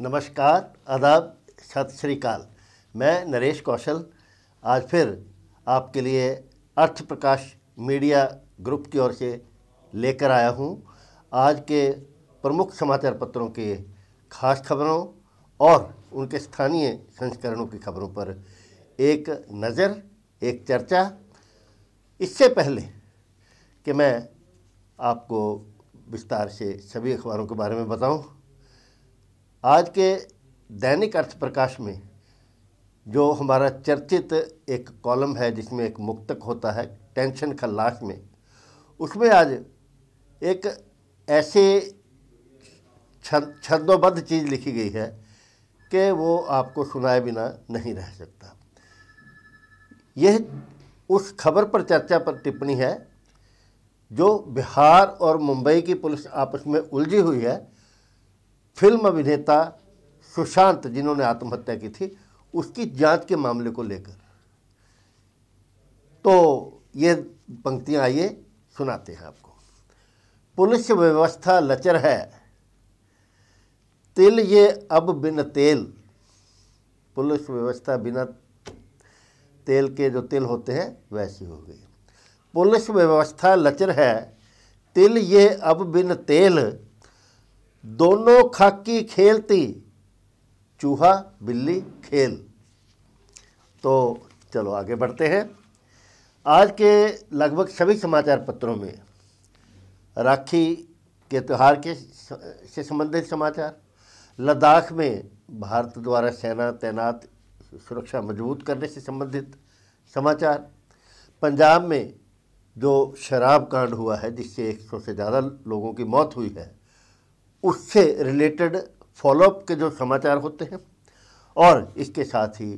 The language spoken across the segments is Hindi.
नमस्कार आदाब सत श्रीकाल मैं नरेश कौशल आज फिर आपके लिए अर्थ प्रकाश मीडिया ग्रुप की ओर से लेकर आया हूं आज के प्रमुख समाचार पत्रों के खास खबरों और उनके स्थानीय संस्करणों की खबरों पर एक नज़र एक चर्चा इससे पहले कि मैं आपको विस्तार से सभी अखबारों के बारे में बताऊं आज के दैनिक अर्थ प्रकाश में जो हमारा चर्चित एक कॉलम है जिसमें एक मुक्तक होता है टेंशन खल्लास में उसमें आज एक ऐसे छंदोबद्ध चीज़ लिखी गई है कि वो आपको सुनाए बिना नहीं रह सकता यह उस खबर पर चर्चा पर टिप्पणी है जो बिहार और मुंबई की पुलिस आपस में उलझी हुई है फिल्म अभिनेता सुशांत जिन्होंने आत्महत्या की थी उसकी जांच के मामले को लेकर तो ये पंक्तियां आइए सुनाते हैं आपको पुलिस व्यवस्था लचर है तिल ये अब बिन तेल पुलिस व्यवस्था बिना तेल के जो तिल होते हैं वैसी हो गई पुलिस व्यवस्था लचर है तिल ये अब बिन तेल दोनों खाकी खेलती चूहा बिल्ली खेल तो चलो आगे बढ़ते हैं आज के लगभग सभी समाचार पत्रों में राखी के त्यौहार के से संबंधित समाचार लद्दाख में भारत द्वारा सेना तैनात सुरक्षा मजबूत करने से संबंधित समाचार पंजाब में जो शराब कांड हुआ है जिससे 100 से ज़्यादा लोगों की मौत हुई है उससे रिलेटेड फॉलोअप के जो समाचार होते हैं और इसके साथ ही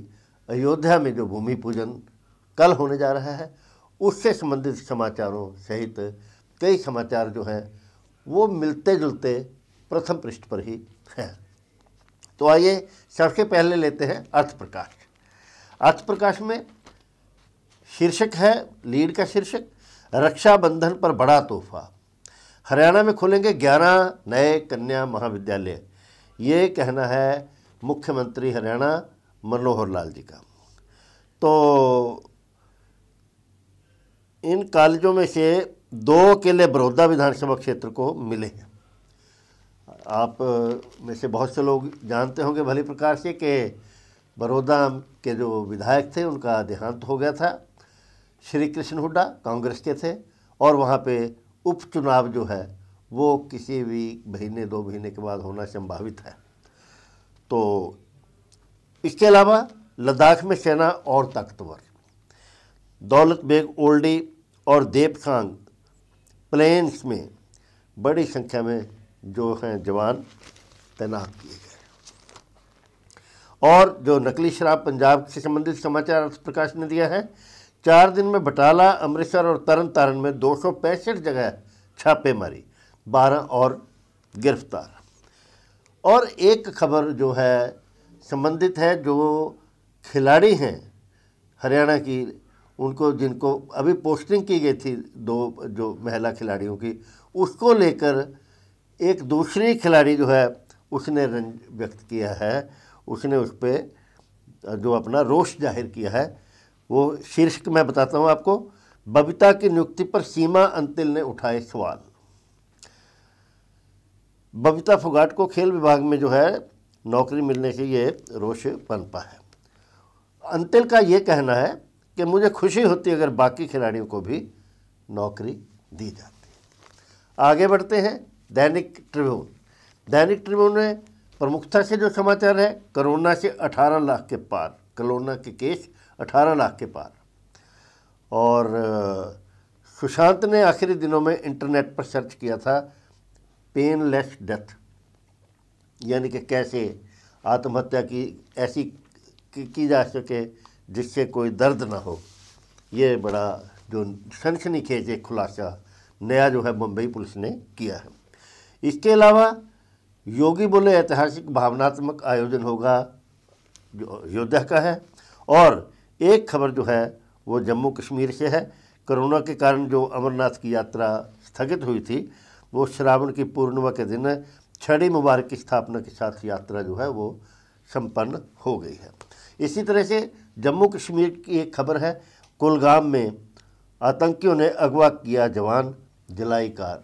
अयोध्या में जो भूमि पूजन कल होने जा रहा है उससे संबंधित समाचारों सहित कई समाचार जो हैं वो मिलते जुलते प्रथम पृष्ठ पर ही हैं तो आइए सबसे पहले लेते हैं अर्थ अर्थप्रकाश में शीर्षक है लीड का शीर्षक रक्षाबंधन पर बड़ा तोहफा हरियाणा में खोलेंगे 11 नए कन्या महाविद्यालय ये कहना है मुख्यमंत्री हरियाणा मनोहर लाल जी का तो इन कॉलेजों में से दो अकेले बड़ौदा विधानसभा क्षेत्र को मिले हैं आप में से बहुत से लोग जानते होंगे भली प्रकार से कि बड़ौदा के जो विधायक थे उनका देहांत हो गया था श्री कृष्ण हुड्डा कांग्रेस के थे और वहाँ पे उपचुनाव जो है वो किसी भी महीने दो महीने के बाद होना संभावित है तो इसके अलावा लद्दाख में सेना और ताकतवर दौलत बेग ओल्डी और देवखांग प्लेन्स में बड़ी संख्या में जो हैं जवान तैनात किए गए और जो नकली शराब पंजाब से संबंधित समाचार प्रकाश ने दिया है चार दिन में बटाला अमृतसर और तरन तारण में दो जगह छापेमारी बारह और गिरफ्तार और एक खबर जो है संबंधित है जो खिलाड़ी हैं हरियाणा की उनको जिनको अभी पोस्टिंग की गई थी दो जो महिला खिलाड़ियों की उसको लेकर एक दूसरी खिलाड़ी जो है उसने रंज व्यक्त किया है उसने उस पर जो अपना रोष जाहिर किया है वो शीर्षक मैं बताता हूँ आपको बबीता की नियुक्ति पर सीमा अंतिल ने उठाए सवाल बबीता फोगाट को खेल विभाग में जो है नौकरी मिलने के ये रोष पनपा है अंतिल का ये कहना है कि मुझे खुशी होती अगर बाकी खिलाड़ियों को भी नौकरी दी जाती आगे बढ़ते हैं दैनिक ट्रिब्यून दैनिक ट्रिब्यून में प्रमुखता से जो समाचार है कोरोना से 18 लाख के पार कोरोना के केस अठारह लाख के पार और सुशांत ने आखिरी दिनों में इंटरनेट पर सर्च किया था पेनलेस डेथ यानी कि कैसे आत्महत्या की ऐसी की जा सके जिससे कोई दर्द ना हो ये बड़ा जो सनसनी खेज एक खुलासा नया जो है मुंबई पुलिस ने किया है इसके अलावा योगी बोले ऐतिहासिक भावनात्मक आयोजन होगा जो अयोध्या का है और एक खबर जो है वो जम्मू कश्मीर से है कोरोना के कारण जो अमरनाथ की यात्रा स्थगित हुई थी वो श्रावण की पूर्णिमा के दिन छड़ी मुबारक की स्थापना के साथ यात्रा जो है वो संपन्न हो गई है इसी तरह से जम्मू कश्मीर की एक खबर है कुलगाम में आतंकियों ने अगवा किया जवान जलाई कार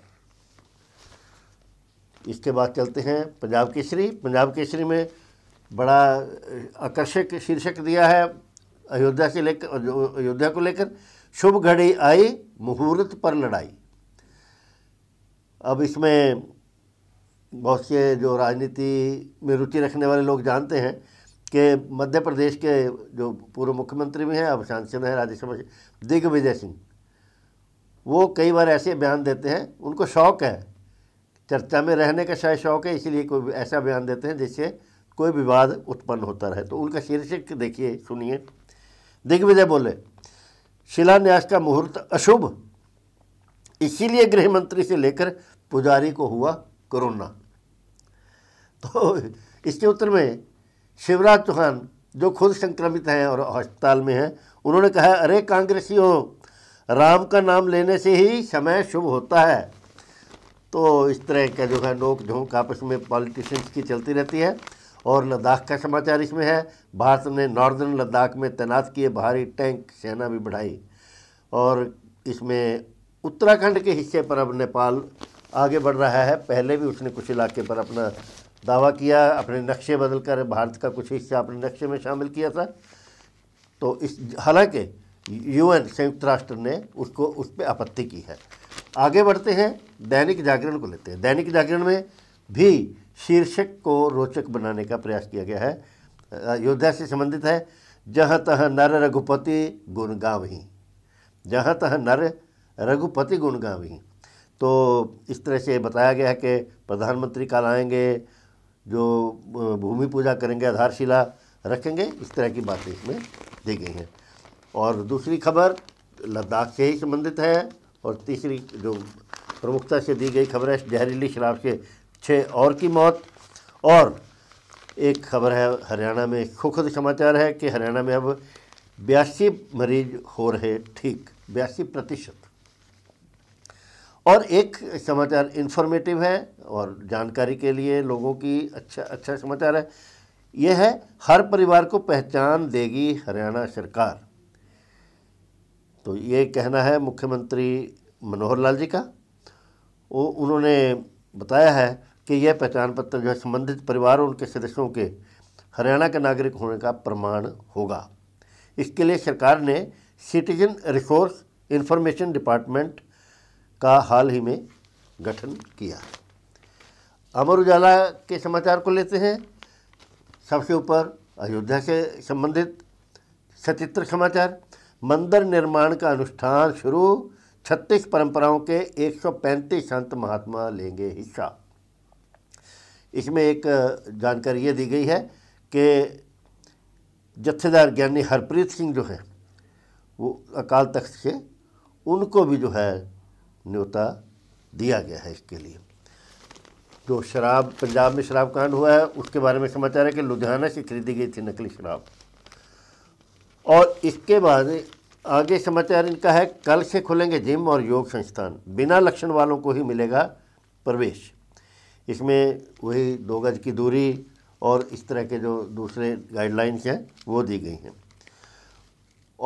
इसके बाद चलते हैं पंजाब केसरी पंजाब केसरी में बड़ा आकर्षक शीर्षक दिया है अयोध्या से लेकर अयोध्या को लेकर शुभ घड़ी आई मुहूर्त पर लड़ाई अब इसमें बहुत से जो राजनीति में रुचि रखने वाले लोग जानते हैं कि मध्य प्रदेश के जो पूर्व मुख्यमंत्री भी हैं अब सांसद हैं राज्यसभा दिग्विजय सिंह वो कई बार ऐसे बयान देते हैं उनको शौक है चर्चा में रहने का शायद शौक है इसीलिए कोई ऐसा बयान देते हैं जिससे कोई विवाद उत्पन्न होता रहे तो उनका शीर्षक देखिए सुनिए दिग्विजय बोले शिलान्यास का मुहूर्त अशुभ इसीलिए गृह मंत्री से लेकर पुजारी को हुआ कोरोना तो इसके उत्तर में शिवराज चौहान जो खुद संक्रमित हैं और अस्पताल में हैं उन्होंने कहा अरे कांग्रेसियों राम का नाम लेने से ही समय शुभ होता है तो इस तरह का जो है नोक झोंक आपस में पॉलिटिशियंस की चलती रहती है और लद्दाख का समाचार इसमें है भारत ने नॉर्दर्न लद्दाख में तैनात किए भारी टैंक सेना भी बढ़ाई और इसमें उत्तराखंड के हिस्से पर अब नेपाल आगे बढ़ रहा है पहले भी उसने कुछ इलाके पर अपना दावा किया अपने नक्शे बदल कर भारत का कुछ हिस्सा अपने नक्शे में शामिल किया था तो इस हालांकि यूएन संयुक्त राष्ट्र ने उसको उस पर आपत्ति की है आगे बढ़ते हैं दैनिक जागरण को लेते हैं दैनिक जागरण में भी शीर्षक को रोचक बनाने का प्रयास किया गया है अयोध्या से संबंधित है जहाँ तह नर रघुपति गुण गावही जहाँ तह नर रघुपति गुण गावही तो इस तरह से बताया गया है कि प्रधानमंत्री कल आएंगे जो भूमि पूजा करेंगे आधारशिला रखेंगे इस तरह की बातें इसमें दी गई हैं और दूसरी खबर लद्दाख से ही संबंधित है और तीसरी जो प्रमुखता से दी गई खबर है जहरीली शराब से छः और की मौत और एक खबर है हरियाणा में खुखद समाचार है कि हरियाणा में अब बयासी मरीज हो रहे ठीक बयासी प्रतिशत और एक समाचार इन्फॉर्मेटिव है और जानकारी के लिए लोगों की अच्छा अच्छा समाचार है यह है हर परिवार को पहचान देगी हरियाणा सरकार तो ये कहना है मुख्यमंत्री मनोहर लाल जी का वो उन्होंने बताया है कि यह पहचान पत्र जो है संबंधित परिवार और उनके सदस्यों के हरियाणा के नागरिक होने का प्रमाण होगा इसके लिए सरकार ने सिटीजन रिसोर्स इंफॉर्मेशन डिपार्टमेंट का हाल ही में गठन किया अमर उजाला के समाचार को लेते हैं सबसे ऊपर अयोध्या से संबंधित सचित्र समाचार मंदिर निर्माण का अनुष्ठान शुरू 36 परंपराओं के 135 संत महात्मा लेंगे हिस्सा इसमें एक जानकारी ये दी गई है कि जत्थेदार ज्ञानी हरप्रीत सिंह जो हैं वो अकाल तख्त के उनको भी जो है न्योता दिया गया है इसके लिए जो शराब पंजाब में शराब कांड हुआ है उसके बारे में समाचार है कि लुधियाना से खरीदी गई थी नकली शराब और इसके बाद आगे समाचार इनका है कल से खुलेंगे जिम और योग संस्थान बिना लक्षण वालों को ही मिलेगा प्रवेश इसमें वही दो गज की दूरी और इस तरह के जो दूसरे गाइडलाइंस हैं वो दी गई हैं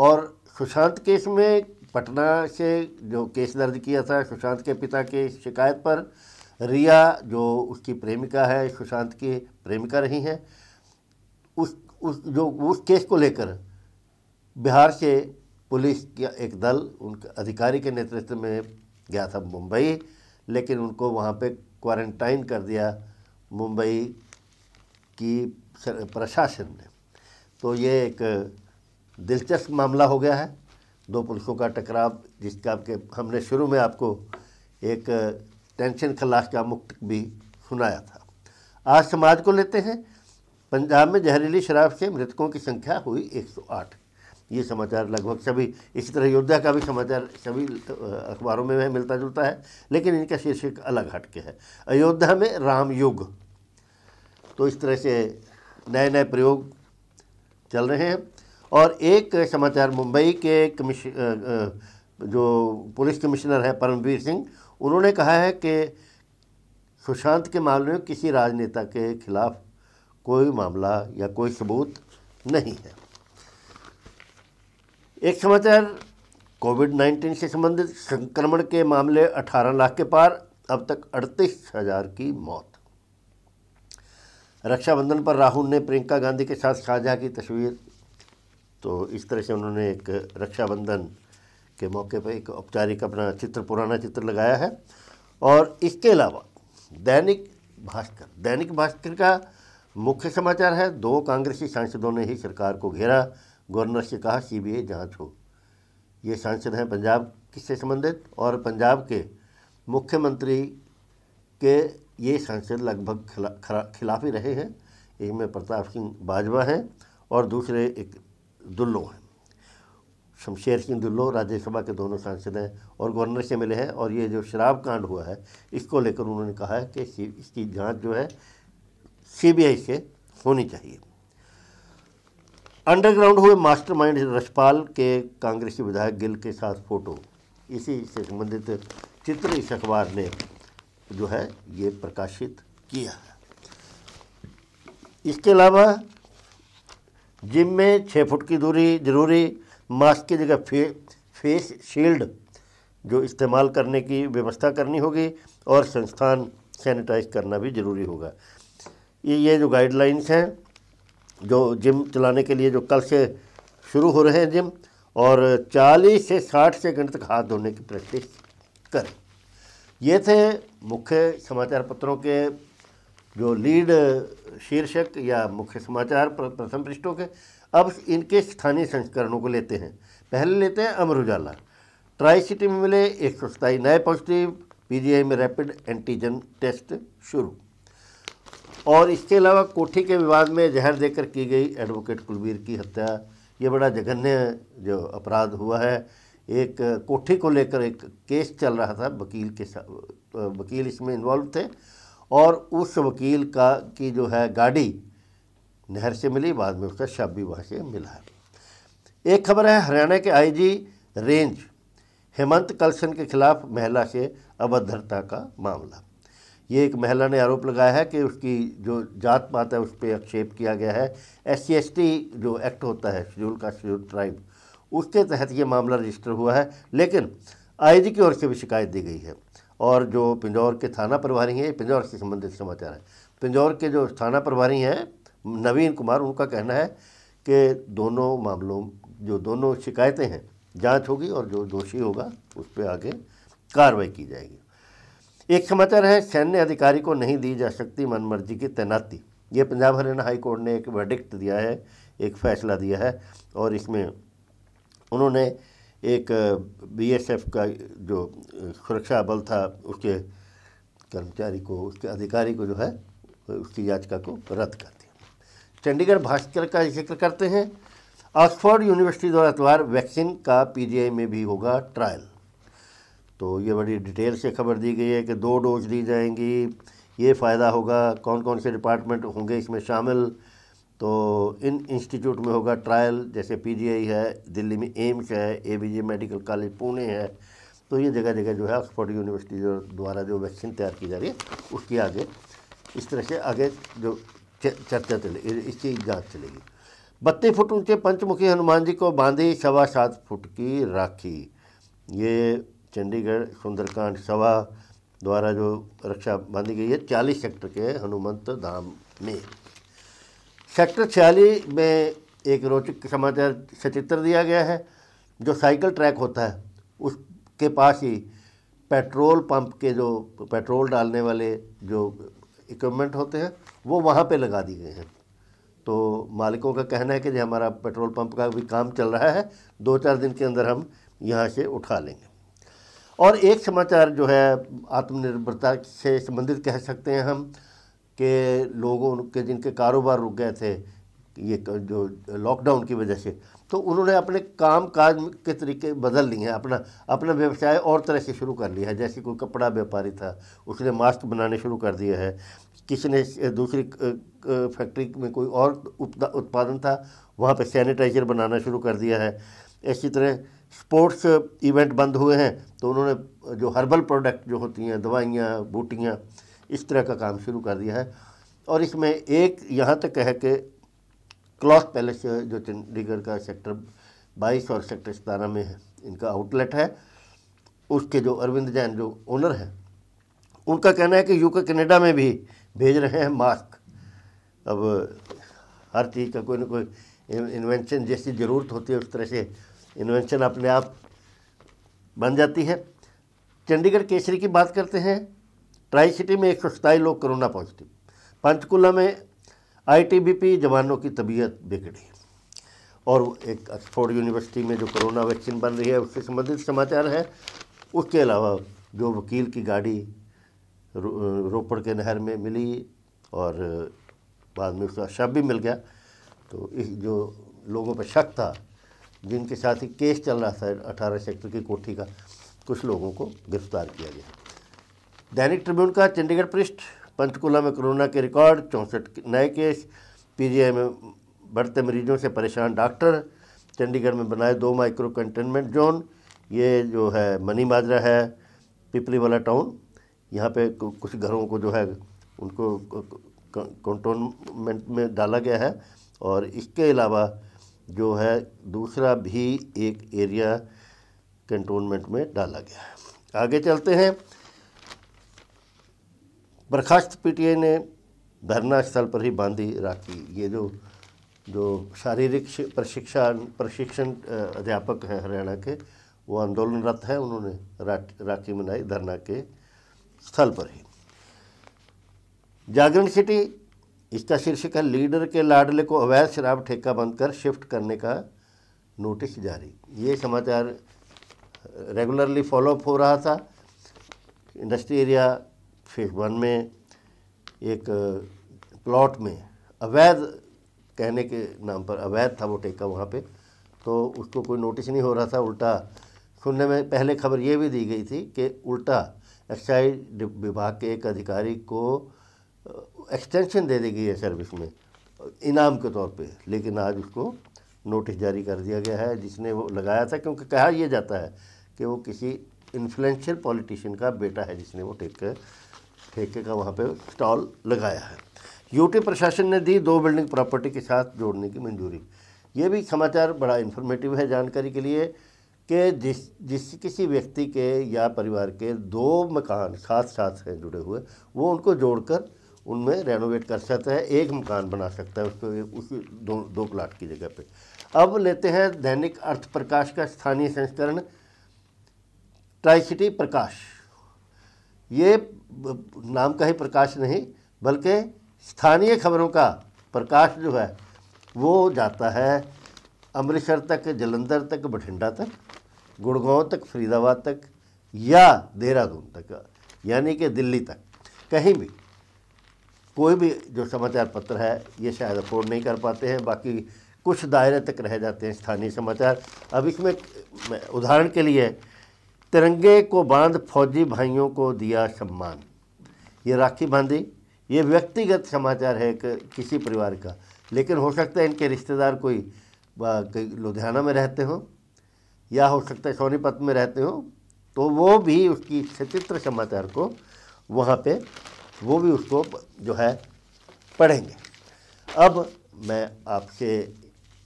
और सुशांत केस में पटना से जो केस दर्ज किया था सुशांत के पिता के शिकायत पर रिया जो उसकी प्रेमिका है सुशांत की प्रेमिका रही हैं उस उस जो उस केस को लेकर बिहार से पुलिस का एक दल उनके अधिकारी के नेतृत्व में गया था मुंबई लेकिन उनको वहाँ पे क्वारंटाइन कर दिया मुंबई की प्रशासन ने तो ये एक दिलचस्प मामला हो गया है दो पुलिसों का टकराव जिसका आपके हमने शुरू में आपको एक टेंशन खलास का मुक्त भी सुनाया था आज समाज को लेते हैं पंजाब में जहरीली शराब से मृतकों की संख्या हुई 108 ये समाचार लगभग सभी इसी तरह योद्धा का भी समाचार सभी तो, अखबारों में मिलता जुलता है लेकिन इनका शीर्षक अलग हटके है अयोध्या में राम युग तो इस तरह से नए नए प्रयोग चल रहे हैं और एक समाचार मुंबई के कमिश जो पुलिस कमिश्नर है परमवीर सिंह उन्होंने कहा है कि सुशांत के मामले में किसी राजनेता के खिलाफ कोई मामला या कोई सबूत नहीं है एक समाचार कोविड 19 से संबंधित संक्रमण के मामले 18 लाख के पार अब तक अड़तीस हजार की मौत रक्षाबंधन पर राहुल ने प्रियंका गांधी के साथ साझा की तस्वीर तो इस तरह से उन्होंने एक रक्षाबंधन के मौके पर एक औपचारिक अपना चित्र पुराना चित्र लगाया है और इसके अलावा दैनिक भास्कर दैनिक भास्कर का मुख्य समाचार है दो कांग्रेसी सांसदों ने ही सरकार को घेरा गवर्नर से कहा सीबीआई जांच हो ये सांसद हैं पंजाब किससे संबंधित और पंजाब के मुख्यमंत्री के ये सांसद लगभग खिला, खिलाफ ही रहे हैं एक में प्रताप सिंह बाजवा हैं और दूसरे एक दुल्लो हैं शमशेर सिंह दुल्लो राज्यसभा के दोनों सांसद हैं और गवर्नर से मिले हैं और ये जो शराब कांड हुआ है इसको लेकर उन्होंने कहा है कि इसकी जांच जो है सीबीआई से होनी चाहिए अंडरग्राउंड हुए मास्टरमाइंड रसपाल के कांग्रेसी विधायक गिल के साथ फोटो इसी से संबंधित चित्र इस अखबार ने जो है ये प्रकाशित किया इसके अलावा जिम में छः फुट की दूरी ज़रूरी मास्क की जगह फे, फेस शील्ड जो इस्तेमाल करने की व्यवस्था करनी होगी और संस्थान सैनिटाइज करना भी ज़रूरी होगा ये ये जो गाइडलाइंस हैं जो जिम चलाने के लिए जो कल से शुरू हो रहे हैं जिम और 40 से 60 सेकंड तक हाथ धोने की प्रैक्टिस करें ये थे मुख्य समाचार पत्रों के जो लीड शीर्षक या मुख्य समाचार प्रथम पृष्ठों के अब इनके स्थानीय संस्करणों को लेते हैं पहले लेते हैं अमर उजाला ट्राई सिटी में मिले एक सौ सताई नए पॉजिटिव पीजीआई में रैपिड एंटीजन टेस्ट शुरू और इसके अलावा कोठी के विवाद में जहर देकर की गई एडवोकेट कुलबीर की हत्या ये बड़ा जघन्य जो अपराध हुआ है एक कोठी को लेकर एक केस चल रहा था वकील के साथ वकील इसमें इन्वॉल्व थे और उस वकील का की जो है गाड़ी नहर से मिली बाद में उसका शव भी वहाँ से मिला है एक खबर है हरियाणा के आईजी रेंज हेमंत कलशन के खिलाफ महिला से अभद्रता का मामला ये एक महिला ने आरोप लगाया है कि उसकी जो जात पात है उस पर आक्षेप किया गया है एस सी जो एक्ट होता है शेड्यूल का शेड्यूल ट्राइब उसके तहत ये मामला रजिस्टर हुआ है लेकिन आईजी की ओर से भी शिकायत दी गई है और जो पिंजौर के थाना प्रभारी हैं ये पिंजौर से संबंधित समाचार है पिंजौर के जो थाना प्रभारी हैं नवीन कुमार उनका कहना है कि दोनों मामलों जो दोनों शिकायतें हैं जांच होगी और जो दोषी होगा उस पर आगे कार्रवाई की जाएगी एक समाचार है सैन्य अधिकारी को नहीं दी जा सकती मनमर्जी की तैनाती ये पंजाब हरियाणा हाई कोर्ट ने एक वर्डिक्ट दिया है एक फैसला दिया है और इसमें उन्होंने एक बीएसएफ का जो सुरक्षा बल था उसके कर्मचारी को उसके अधिकारी को जो है उसकी याचिका को रद्द कर दिया चंडीगढ़ भास्कर का जिक्र करते हैं ऑक्सफोर्ड यूनिवर्सिटी द्वारा इतवार वैक्सीन का पीजीआई में भी होगा ट्रायल तो ये बड़ी डिटेल से खबर दी गई है कि दो डोज दी जाएंगी ये फ़ायदा होगा कौन कौन से डिपार्टमेंट होंगे इसमें शामिल तो इन इंस्टीट्यूट में होगा ट्रायल जैसे पीजीआई है दिल्ली में एम्स है एबीजे मेडिकल कॉलेज पुणे है तो ये जगह जगह जो है ऑक्सफोर्ड यूनिवर्सिटी द्वारा जो वैक्सीन तैयार की जा रही है उसकी आगे इस तरह से आगे जो चर्चा चले इसकी जाँच चलेगी बत्तीस फुट ऊंचे पंचमुखी हनुमान जी को बांधी सवा सात फुट की राखी ये चंडीगढ़ सुंदरकांड सभा द्वारा जो रक्षा बांधी गई है चालीस सेक्टर के हनुमंत धाम में सेक्टर छियालीस में एक रोचक समाचार सचित्र दिया गया है जो साइकिल ट्रैक होता है उसके पास ही पेट्रोल पंप के जो पेट्रोल डालने वाले जो इक्विपमेंट होते हैं वो वहाँ पे लगा दिए गए हैं तो मालिकों का कहना है कि जो हमारा पेट्रोल पंप का भी काम चल रहा है दो चार दिन के अंदर हम यहाँ से उठा लेंगे और एक समाचार जो है आत्मनिर्भरता से संबंधित कह सकते हैं हम कि लोगों के जिनके कारोबार रुक गए थे ये जो लॉकडाउन की वजह से तो उन्होंने अपने काम काज के तरीके बदल लिए हैं अपना अपना व्यवसाय और तरह से शुरू कर लिया है जैसे कोई कपड़ा व्यापारी था उसने मास्क बनाने शुरू कर दिया है किसी ने दूसरी फैक्ट्री में कोई और उत्पादन था वहाँ पर सैनिटाइजर बनाना शुरू कर दिया है इसी तरह स्पोर्ट्स इवेंट बंद हुए हैं तो उन्होंने जो हर्बल प्रोडक्ट जो होती हैं दवाइयाँ बूटियाँ इस तरह का काम शुरू कर दिया है और इसमें एक यहाँ तक है कि क्लॉथ पैलेस जो चंडीगढ़ का सेक्टर बाईस और सेक्टर सतारह में है इनका आउटलेट है उसके जो अरविंद जैन जो ओनर हैं उनका कहना है कि यूके कनाडा में भी भेज रहे हैं मास्क अब हर चीज़ का कोई ना कोई इन्वेंशन जैसी ज़रूरत होती है उस तरह से इन्वेंशन अपने आप बन जाती है चंडीगढ़ केसरी की बात करते हैं ट्राई सिटी में एक सौ लोग कोरोना पॉजिटिव पंचकुला में आईटीबीपी जवानों की तबीयत बिगड़ी और एक ऑक्सफोर्ड यूनिवर्सिटी में जो कोरोना वैक्सीन बन रही है उससे संबंधित समाचार है उसके अलावा जो वकील की गाड़ी रो, रोपड़ के नहर में मिली और बाद में उसका शव भी मिल गया तो इस जो लोगों पर शक था जिनके साथ ही केस चल रहा था अठारह सेक्टर की कोठी का कुछ लोगों को गिरफ्तार किया गया दैनिक ट्रिब्यून का चंडीगढ़ पृष्ठ पंचकुला में कोरोना के रिकॉर्ड चौंसठ नए केस पीजीआई में बढ़ते मरीजों से परेशान डॉक्टर चंडीगढ़ में बनाए दो माइक्रो कंटेनमेंट जोन ये जो है मनी माजरा है पिपली वाला टाउन यहाँ पे कुछ घरों को जो है उनको कंटोनमेंट में डाला गया है और इसके अलावा जो है दूसरा भी एक एरिया कंटोनमेंट में डाला गया है आगे चलते हैं बर्खास्त पीटीए ने धरना स्थल पर ही बांधी राखी ये जो जो शारीरिक प्रशिक्षण प्रशिक्षण अध्यापक हैं हरियाणा के वो आंदोलनरत हैं उन्होंने राखी मनाई धरना के स्थल पर ही जागरण सिटी इसका शीर्षक है लीडर के लाडले को अवैध शराब ठेका बंद कर शिफ्ट करने का नोटिस जारी ये समाचार रेगुलरली फॉलोअप हो रहा था इंडस्ट्री एरिया फेज वन में एक प्लॉट में अवैध कहने के नाम पर अवैध था वो ठेका वहाँ पे तो उसको कोई नोटिस नहीं हो रहा था उल्टा सुनने में पहले खबर ये भी दी गई थी कि उल्टा एक्साइज विभाग के एक अधिकारी को एक्सटेंशन दे दी गई है सर्विस में इनाम के तौर पे लेकिन आज उसको नोटिस जारी कर दिया गया है जिसने वो लगाया था क्योंकि कहा यह जाता है कि वो किसी इन्फ्लुएंशियल पॉलिटिशियन का बेटा है जिसने वो ठेके ठेके का वहाँ पे स्टॉल लगाया है यूटी प्रशासन ने दी दो बिल्डिंग प्रॉपर्टी के साथ जोड़ने की मंजूरी ये भी समाचार बड़ा इन्फॉर्मेटिव है जानकारी के लिए कि जिस जिस किसी व्यक्ति के या परिवार के दो मकान साथ साथ हैं जुड़े हुए वो उनको जोड़कर उनमें रेनोवेट कर सकता है एक मकान बना सकता है उसको उस दो दो प्लाट की जगह पे अब लेते हैं दैनिक अर्थ प्रकाश का स्थानीय संस्करण ट्राइसिटी प्रकाश ये नाम का ही प्रकाश नहीं बल्कि स्थानीय खबरों का प्रकाश जो है वो जाता है अमृतसर तक जलंधर तक बठिंडा तक गुड़गांव तक फरीदाबाद तक या देहरादून तक यानी कि दिल्ली तक कहीं भी कोई भी जो समाचार पत्र है ये शायद अफोर्ड नहीं कर पाते हैं बाकी कुछ दायरे तक रह जाते हैं स्थानीय समाचार अब इसमें उदाहरण के लिए तिरंगे को बांध फौजी भाइयों को दिया सम्मान ये राखी बांधी ये व्यक्तिगत समाचार है कि किसी परिवार का लेकिन हो सकता है इनके रिश्तेदार कोई लुधियाना में रहते हों या हो सकता है सोनीपत में रहते हों तो वो भी उसकी सचित्र समाचार को वहाँ पे वो भी उसको जो है पढ़ेंगे अब मैं आपसे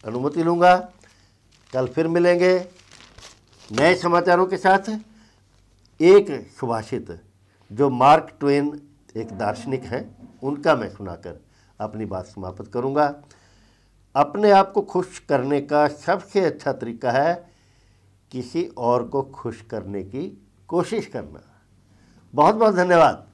अनुमति लूँगा कल फिर मिलेंगे नए समाचारों के साथ एक सुभाषित जो मार्क ट्वेन एक दार्शनिक हैं उनका मैं सुनाकर अपनी बात समाप्त करूँगा अपने आप को खुश करने का सबसे अच्छा तरीका है किसी और को खुश करने की कोशिश करना बहुत बहुत धन्यवाद